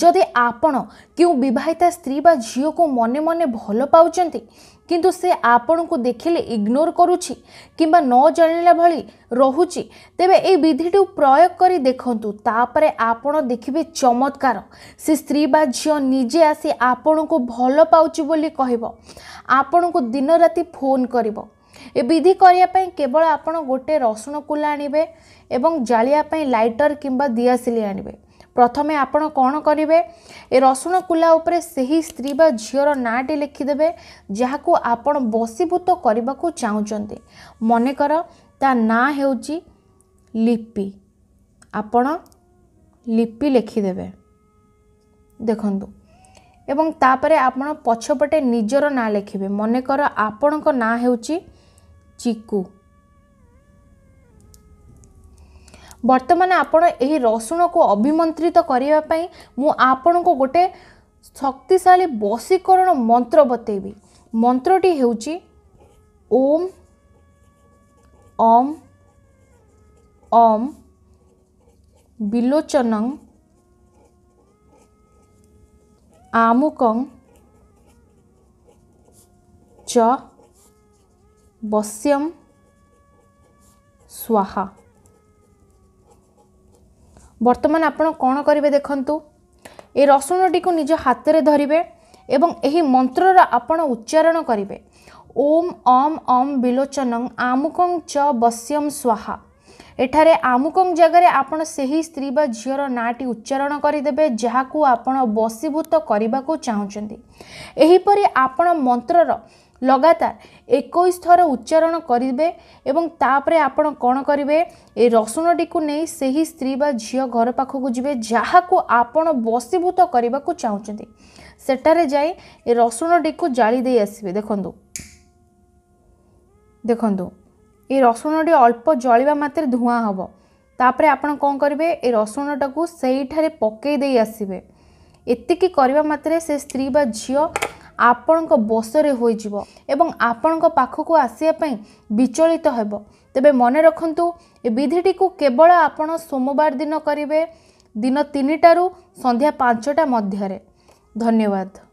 ଯଦି ଆପଣ କେଉଁ ବିବାହିତା ସ୍ତ୍ରୀ ବା ଝିଅକୁ ମନେ ମନେ ଭଲ ପାଉଛନ୍ତି କିନ୍ତୁ ସେ ଆପଣଙ୍କୁ ଦେଖିଲେ ଇଗ୍ନୋର କରୁଛି କିମ୍ବା ନ ଜାଣିଲା ଭଳି ରହୁଛି ତେବେ ଏହି ବିଧିଟି ପ୍ରୟୋଗ କରି ଦେଖନ୍ତୁ ତାପରେ ଆପଣ ଦେଖିବେ ଚମତ୍କାର ସେ ସ୍ତ୍ରୀ ବା ଝିଅ ନିଜେ ଆସି ଆପଣଙ୍କୁ ଭଲ ପାଉଛି ବୋଲି କହିବ ଆପଣଙ୍କୁ ଦିନରାତି ଫୋନ୍ କରିବ ଏ ବିଧି କରିବା ପାଇଁ କେବଳ ଆପଣ ଗୋଟେ ରସୁଣ କୁଲା ଆଣିବେ ଏବଂ ଜାଳିବା ପାଇଁ ଲାଇଟର କିମ୍ବା ଦିଆସିଲି ଆଣିବେ ପ୍ରଥମେ ଆପଣ କ'ଣ କରିବେ ଏ ରସୁଣ କୁଲା ଉପରେ ସେହି ସ୍ତ୍ରୀ ବା ଝିଅର ନାଁଟି ଲେଖିଦେବେ ଯାହାକୁ ଆପଣ ବଶୀଭୂତ କରିବାକୁ ଚାହୁଁଛନ୍ତି ମନେକର ତା ନାଁ ହେଉଛି ଲିପି ଆପଣ ଲିପି ଲେଖିଦେବେ ଦେଖନ୍ତୁ ଏବଂ ତାପରେ ଆପଣ ପଛପଟେ ନିଜର ନାଁ ଲେଖିବେ ମନେକର ଆପଣଙ୍କ ନାଁ ହେଉଛି ଚିକୁ बट्तमाने आपने एही रसुनको अभिमंत्रित तकरिये पाई, मुँ को गोटे शक्ति साली बसी करना मंत्र बत्ते भी मंत्रोटी ओम, अम, अम, आमुकंग, च, बस्यम, स्वाहा ବର୍ତ୍ତମାନ ଆପଣ କ'ଣ କରିବେ ଦେଖନ୍ତୁ ଏ ରସୁଣଟିକୁ ନିଜ ହାତରେ ଧରିବେ ଏବଂ ଏହି ମନ୍ତ୍ରର ଆପଣ ଉଚ୍ଚାରଣ କରିବେ ଓମ୍ ଅମ୍ ଅମ୍ ବିଲୋଚନଂ ଆମୁକଂ ଚ ବସ୍ୟମ ସ୍ୱାହା ଏଠାରେ ଆମୁକଂ ଜାଗାରେ ଆପଣ ସେହି ସ୍ତ୍ରୀ ବା ଝିଅର ନାଁଟି ଉଚ୍ଚାରଣ କରିଦେବେ ଯାହାକୁ ଆପଣ ବସିଭୂତ କରିବାକୁ ଚାହୁଁଛନ୍ତି ଏହିପରି ଆପଣ ମନ୍ତ୍ରର ଲଗାତାର ଏକୋଇଶ ଥର ଉଚ୍ଚାରଣ କରିବେ ଏବଂ ତାପରେ ଆପଣ କ'ଣ କରିବେ ଏ ରସୁଣଟିକୁ ନେଇ ସେହି ସ୍ତ୍ରୀ ବା ଝିଅ ଘର ପାଖକୁ ଯିବେ ଯାହାକୁ ଆପଣ ବସିଭୂତ କରିବାକୁ ଚାହୁଁଛନ୍ତି ସେଠାରେ ଯାଇ ଏ ରସୁଣଟିକୁ ଜାଳି ଦେଇ ଆସିବେ ଦେଖନ୍ତୁ ଦେଖନ୍ତୁ ଏ ରସୁଣଟି ଅଳ୍ପ ଜଳିବା ମାତ୍ରେ ଧୂଆଁ ହେବ ତାପରେ ଆପଣ କ'ଣ କରିବେ ଏ ରସୁଣଟାକୁ ସେଇଠାରେ ପକେଇ ଦେଇ ଆସିବେ ଏତିକି କରିବା ମାତ୍ରେ ସେ ସ୍ତ୍ରୀ ବା ଝିଅ ଆପଣଙ୍କ ବସରେ ହୋଇଯିବ ଏବଂ ଆପଣଙ୍କ ପାଖକୁ ଆସିବା ପାଇଁ ବିଚଳିତ ହେବ ତେବେ ମନେ ରଖନ୍ତୁ ଏ ବିଧିଟିକୁ କେବଳ ଆପଣ ସୋମବାର ଦିନ କରିବେ ଦିନ ତିନିଟାରୁ ସନ୍ଧ୍ୟା ପାଞ୍ଚଟା ମଧ୍ୟରେ ଧନ୍ୟବାଦ